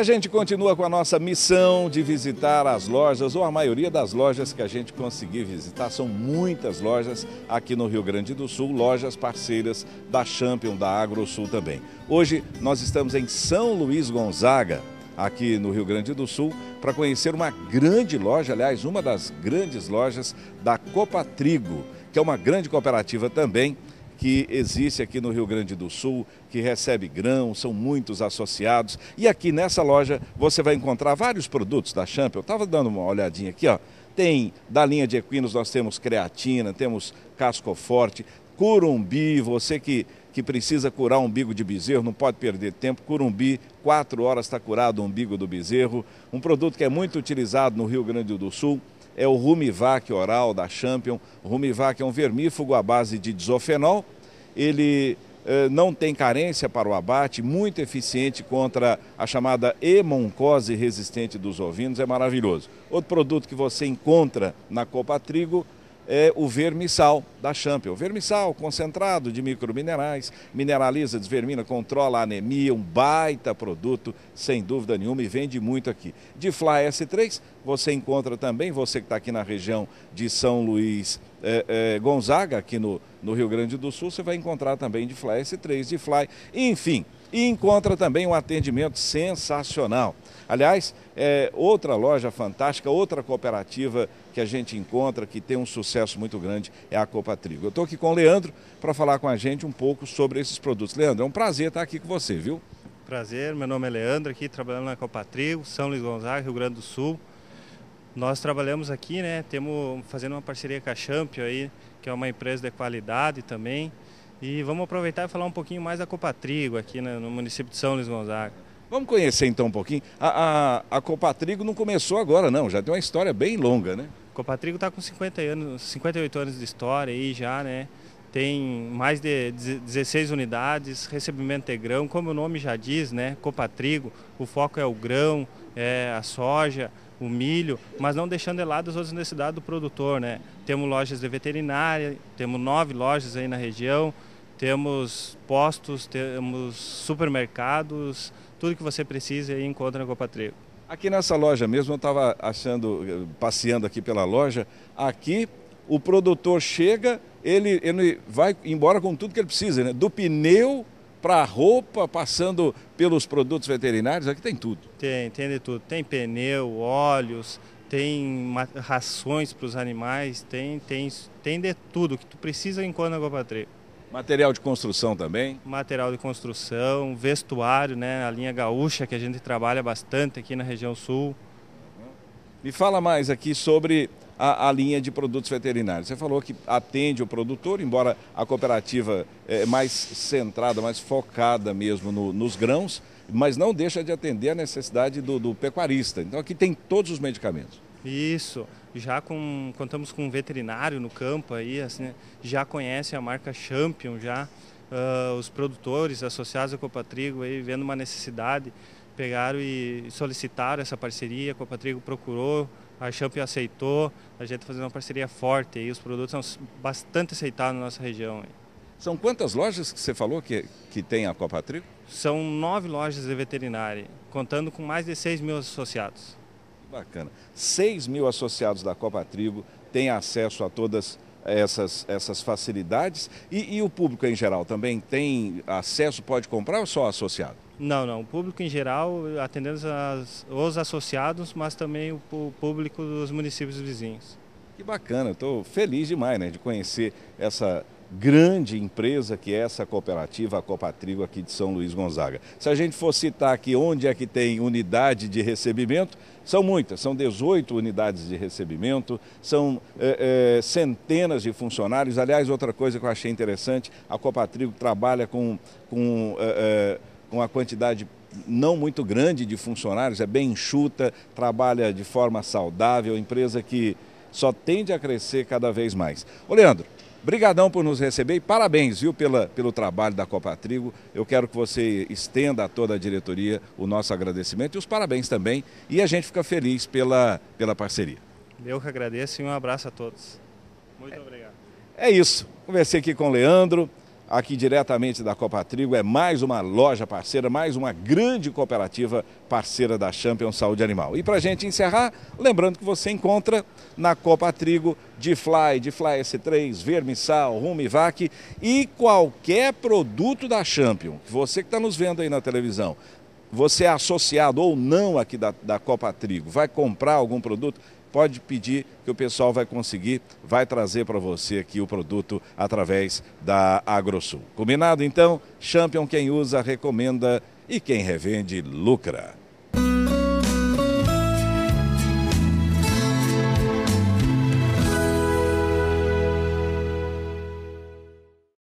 a gente continua com a nossa missão de visitar as lojas, ou a maioria das lojas que a gente conseguir visitar, são muitas lojas aqui no Rio Grande do Sul, lojas parceiras da Champion, da AgroSul também. Hoje nós estamos em São Luís Gonzaga, aqui no Rio Grande do Sul, para conhecer uma grande loja, aliás, uma das grandes lojas da Copa Trigo, que é uma grande cooperativa também, que existe aqui no Rio Grande do Sul, que recebe grão, são muitos associados. E aqui nessa loja você vai encontrar vários produtos da Champ. Eu estava dando uma olhadinha aqui, ó. Tem da linha de equinos, nós temos creatina, temos casco forte, curumbi, você que que precisa curar o umbigo de bezerro, não pode perder tempo. Curumbi, quatro horas está curado o umbigo do bezerro. Um produto que é muito utilizado no Rio Grande do Sul, é o Rumivac oral da Champion. Rumivac é um vermífugo à base de disofenol. Ele eh, não tem carência para o abate, muito eficiente contra a chamada hemoncose resistente dos ovinos, é maravilhoso. Outro produto que você encontra na Copa Trigo é o vermissal da Champion. Vermissal concentrado de microminerais, mineraliza, desvermina, controla a anemia, um baita produto, sem dúvida nenhuma, e vende muito aqui. De Fly S3, você encontra também, você que está aqui na região de São Luís é, é, Gonzaga, aqui no, no Rio Grande do Sul, você vai encontrar também de Fly S3, de Fly, enfim e encontra também um atendimento sensacional. Aliás, é outra loja fantástica, outra cooperativa que a gente encontra, que tem um sucesso muito grande, é a Copa Trigo. Eu estou aqui com o Leandro para falar com a gente um pouco sobre esses produtos. Leandro, é um prazer estar aqui com você, viu? Prazer, meu nome é Leandro, aqui trabalhando na Copa Trigo, São Luís Gonzaga, Rio Grande do Sul. Nós trabalhamos aqui, né? Temos fazendo uma parceria com a Champion aí, que é uma empresa de qualidade também. E vamos aproveitar e falar um pouquinho mais da Copatrigo aqui né, no município de São Luís Gonzaga. Vamos conhecer então um pouquinho. A, a, a Copatrigo não começou agora, não, já tem uma história bem longa, né? Copatrigo está com 50 anos, 58 anos de história aí já, né? Tem mais de 16 unidades, recebimento de grão, como o nome já diz, né? Copatrigo, o foco é o grão, é a soja, o milho, mas não deixando de lado as outras necessidades do produtor, né? Temos lojas de veterinária, temos nove lojas aí na região, temos postos, temos supermercados, tudo que você precisa aí encontra na Copa Trigo. Aqui nessa loja mesmo, eu estava achando, passeando aqui pela loja, aqui o produtor chega, ele, ele vai embora com tudo que ele precisa, né? Do pneu para roupa, passando pelos produtos veterinários, aqui tem tudo. Tem, tem de tudo. Tem pneu, óleos, tem rações para os animais, tem, tem, tem de tudo que tu precisa na a Gopatreio. Material de construção também? Material de construção, vestuário, né? A linha gaúcha que a gente trabalha bastante aqui na região sul. Uhum. Me fala mais aqui sobre a, a linha de produtos veterinários. Você falou que atende o produtor, embora a cooperativa é mais centrada, mais focada mesmo no, nos grãos, mas não deixa de atender a necessidade do, do pecuarista. Então aqui tem todos os medicamentos. Isso já com, contamos com um veterinário no campo aí, assim, né? já conhece a marca Champion, já uh, os produtores associados à Trigo aí vendo uma necessidade, pegaram e solicitaram essa parceria, a Copa Trigo procurou, a Champion aceitou, a gente tá fazendo uma parceria forte e os produtos são bastante aceitados na nossa região. Aí. São quantas lojas que você falou que, que tem a Copa Trigo São nove lojas de veterinária, contando com mais de 6 mil associados. Bacana. 6 mil associados da Copa Tribo têm acesso a todas essas, essas facilidades e, e o público em geral também tem acesso, pode comprar ou só associado? Não, não. O público em geral, atendendo as, os associados, mas também o, o público dos municípios vizinhos. Que bacana, estou feliz demais né, de conhecer essa grande empresa que é essa cooperativa, a Copatrigo aqui de São Luís Gonzaga. Se a gente for citar aqui onde é que tem unidade de recebimento, são muitas, são 18 unidades de recebimento, são é, é, centenas de funcionários. Aliás, outra coisa que eu achei interessante, a Copatrigo trabalha com, com, é, é com a quantidade não muito grande de funcionários, é bem enxuta, trabalha de forma saudável, empresa que só tende a crescer cada vez mais. Ô Leandro, Obrigadão por nos receber e parabéns, viu, pela, pelo trabalho da Copa Trigo. Eu quero que você estenda a toda a diretoria o nosso agradecimento e os parabéns também. E a gente fica feliz pela, pela parceria. Eu que agradeço e um abraço a todos. Muito é, obrigado. É isso. Conversei aqui com o Leandro, aqui diretamente da Copa Trigo, é mais uma loja parceira, mais uma grande cooperativa parceira da Champion Saúde Animal. E para a gente encerrar, lembrando que você encontra na Copa Trigo de fly de fly S3, Vermissal, Rumivac e qualquer produto da Champion, você que está nos vendo aí na televisão, você é associado ou não aqui da, da Copa Trigo, vai comprar algum produto, pode pedir que o pessoal vai conseguir, vai trazer para você aqui o produto através da AgroSul. Combinado então? Champion quem usa recomenda e quem revende lucra.